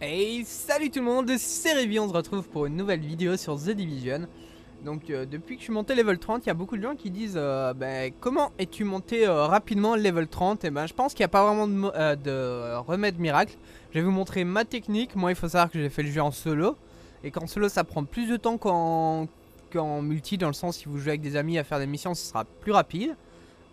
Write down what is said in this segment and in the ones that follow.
Hey, salut tout le monde, c'est Révi, on se retrouve pour une nouvelle vidéo sur The Division. Donc euh, depuis que je suis monté level 30, il y a beaucoup de gens qui disent euh, ben, comment es-tu monté euh, rapidement level 30 Et eh ben je pense qu'il n'y a pas vraiment de, remède miracle. Je vais vous montrer ma technique. Moi il faut savoir que j'ai fait le jeu en solo. Et qu'en solo ça prend plus de temps qu'en multi dans le sens si vous jouez avec des amis à faire des missions ce sera plus rapide.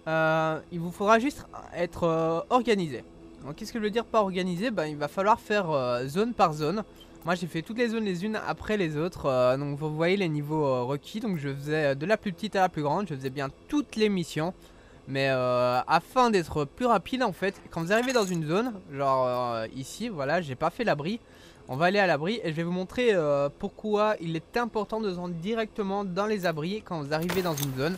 il vous faudra juste être organisé. Donc Qu'est-ce que je veux dire par organisé ben, Il va falloir faire euh, zone par zone. Moi j'ai fait toutes les zones les unes après les autres. Euh, donc vous voyez les niveaux euh, requis. Donc je faisais de la plus petite à la plus grande. Je faisais bien toutes les missions. Mais afin d'être plus rapide en fait, quand vous arrivez dans une zone, genre ici, voilà, j'ai pas fait l'abri. On va aller à l'abri et je vais vous montrer pourquoi il est important de se directement dans les abris quand vous arrivez dans une zone.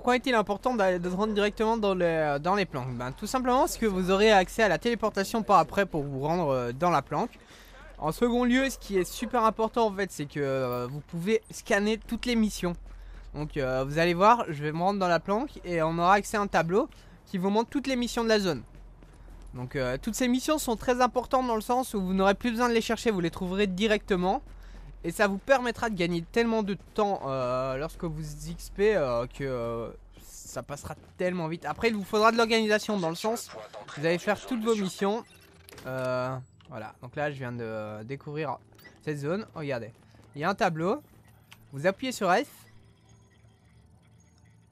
Pourquoi est-il important de se rendre directement dans, les planques ben, Tout simplement parce que vous aurez accès à la téléportation par après pour vous rendre euh, dans la planque. En second lieu, ce qui est super important en fait, c'est que euh, vous pouvez scanner toutes les missions. Donc euh, vous allez voir, je vais me rendre dans la planque et on aura accès à un tableau qui vous montre toutes les missions de la zone. Donc toutes ces missions sont très importantes dans le sens où vous n'aurez plus besoin de les chercher, vous les trouverez directement. Et ça vous permettra de gagner tellement de temps euh, lorsque vous XP euh, que ça passera tellement vite. Après, il vous faudra de l'organisation dans le sens, vous allez faire toutes vos missions. Euh, voilà, donc là, je viens de découvrir cette zone. regardez, il y a un tableau. Vous appuyez sur F.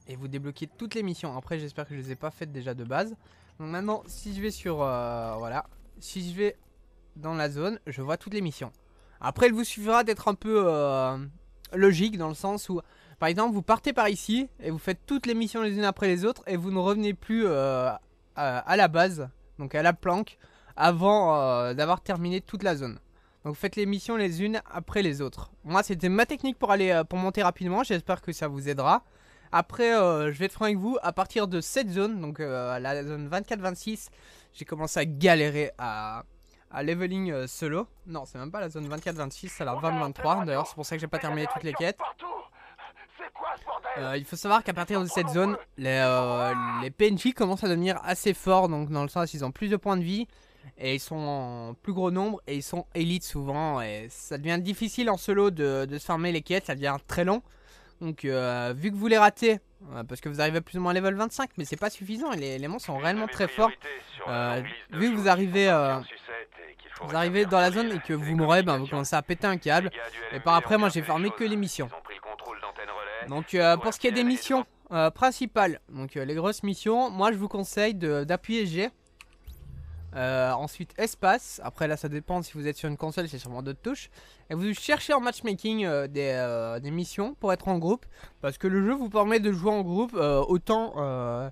Et vous débloquez toutes les missions. Après, j'espère que je les ai pas faites déjà de base. Donc maintenant, si je vais sur... voilà. Si je vais dans la zone, je vois toutes les missions. Après, il vous suffira d'être un peu euh, logique dans le sens où, par exemple, vous partez par ici et vous faites toutes les missions les unes après les autres et vous ne revenez plus euh, à, la base, donc à la planque, avant euh, d'avoir terminé toute la zone. Donc vous faites les missions les unes après les autres. Moi, c'était ma technique pour aller pour monter rapidement. J'espère que ça vous aidera. Après, je vais être franc avec vous, à partir de cette zone, donc la zone 24-26, j'ai commencé à galérer à, à leveling euh, solo. Non, c'est même pas la zone 24-26, c'est la 20-23. D'ailleurs, c'est pour ça que j'ai pas terminé toutes les quêtes. Euh, il faut savoir qu'à partir de cette zone, les, euh, PNJ commencent à devenir assez forts, donc dans le sens ils ont plus de points de vie, et ils sont en plus gros nombre, et ils sont élites souvent, et ça devient difficile en solo de, de se farmer les quêtes, ça devient très long. Donc vu que vous les ratez, parce que vous arrivez plus ou moins à level 25, mais c'est pas suffisant, et les, les monstres sont réellement très forts. vu que vous arrivez vous arrivez dans la zone et que vous mourrez, ben, vous commencez à péter un câble. Et par après, moi j'ai formé que les hein. missions. Donc euh, pour ce qui est des missions euh, principales, donc euh, les grosses missions, moi je vous conseille d'appuyer G. ensuite espace, après là ça dépend si vous êtes sur une console, c'est sûrement d'autres touches. Et vous cherchez en matchmaking des, des, missions pour être en groupe, parce que le jeu vous permet de jouer en groupe, autant,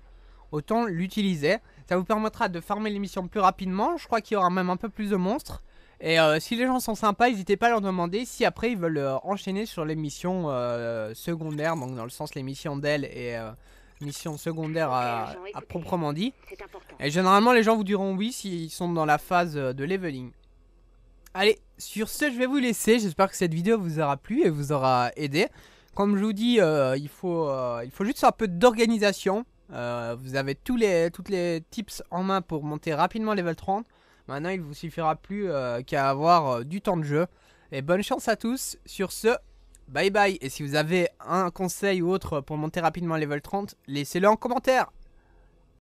autant l'utiliser. Ça vous permettra de farmer les missions plus rapidement. Je crois qu'il y aura même un peu plus de monstres. Et euh, si les gens sont sympas, n'hésitez pas à leur demander si après ils veulent euh, enchaîner sur les missions euh, secondaires, donc dans le sens les missions d'elle et missions secondaires à, proprement dit. Et généralement les gens vous diront oui s'ils sont dans la phase de leveling. Allez, sur ce je vais vous laisser, j'espère que cette vidéo vous aura plu et vous aura aidé. Comme je vous dis, il, faut, il faut juste un peu d'organisation, euh, vous avez tous les, toutes les tips en main pour monter rapidement level 30. Maintenant, il vous suffira plus euh, qu'à avoir euh, du temps de jeu. Et bonne chance à tous. Sur ce, bye bye. Et si vous avez un conseil ou autre pour monter rapidement level 30, laissez-le en commentaire.